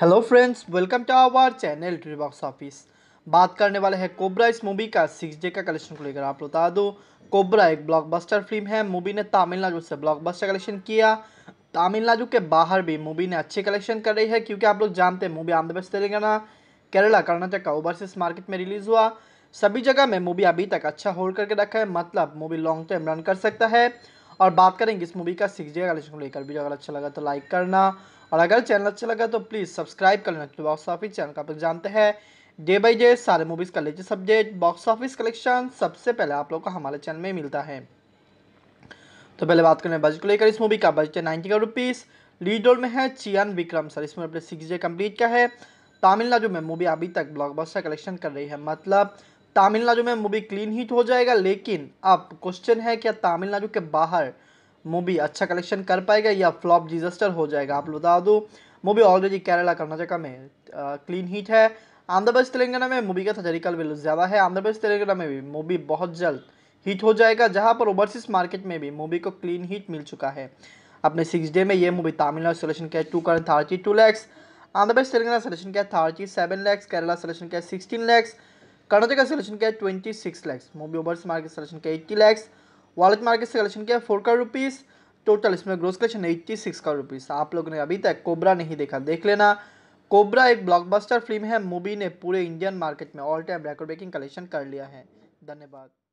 hello friends welcome to our channel tree box office बात करने वाले हैं कोबरा इस मूवी का सिक्स डे का कलेक्शन को लेकर आप बता दो कोबरा एक ब्लॉकबस्टर फिल्म है मूवी ने तमिलनाडु से ब्लॉकबस्टर कलेक्शन किया तमिलनाडु के बाहर भी मूवी ने अच्छे कलेक्शन कर रही है क्योंकि आप लोग जानते हैं मूवी आंध्र प्रदेश तेलंगाना केरला कर्नाटक का ओवरसीज मार्केट में रिलीज हुआ सभी जगह में मूवी अभी तक अच्छा होल्ड करके रखा है मतलब मूवी लॉन्ग टर्म रन कर सकता है और बात करेंगे इस मूवी का सिक्स जी कलेक्शन को लेकर वीडियो अगर अच्छा लगा तो लाइक करना और अगर चैनल अच्छा लगा तो प्लीज़ सब्सक्राइब कर लेना बॉक्स ऑफिस चैनल का आप जानते हैं डे बाई डे सारे मूवीज़ का latest subject box office collection सबसे पहले आप लोग को हमारे चैनल में मिलता है तो पहले बात करें बजट को लेकर इस मूवी का बजट है नाइन्टी का रुपीज़ लीड रोल में है चियान विक्रम सर इसमें अपने सिक्स डे कम्प्लीट का है तमिलनाडु में मूवी अभी तक ब्लॉकबस्टर कलेक्शन कर रही है मतलब तमिलनाडु में मूवी क्लीन हिट हो जाएगा लेकिन अब क्वेश्चन है क्या तमिलनाडु के बाहर मूवी अच्छा कलेक्शन कर पाएगा या फ्लॉप डिजस्टर हो जाएगा आप बता दो मूवी ऑलरेडी केरला कर्नाटका में क्लीन हिट है आंध्र प्रदेश तेलंगाना में मूवी का सजरिकल वैल्यू ज़्यादा है आंध्र प्रदेश तेलंगाना में भी मूवी बहुत जल्द हिट हो जाएगा जहां पर ओवरसीज मार्केट में भी मूवी को क्लीन हिट मिल चुका है अपने सिक्स डे में ये मूवी तमिलनाडु सेलेक्शन किया है to current thirty two lakhs Andhra Pradesh Telangana selection किया है thirty seven lakhs Kerala selection का है सिक्सटीन लैक्स कर्नाटक का सिलेक्शन किया है twenty six lakhs मोबी overs market selection किया eighty lakhs wallet market selection किया फोर करोड़ रुपीज़ टोटल इसमें gross collection eighty six crore rupees आप लोगों ने अभी तक कोबरा नहीं देखा देख लेना कोबरा एक ब्लॉकबस्टर फिल्म है मूवी ने पूरे इंडियन मार्केट में all time record breaking collection कर लिया है धन्यवाद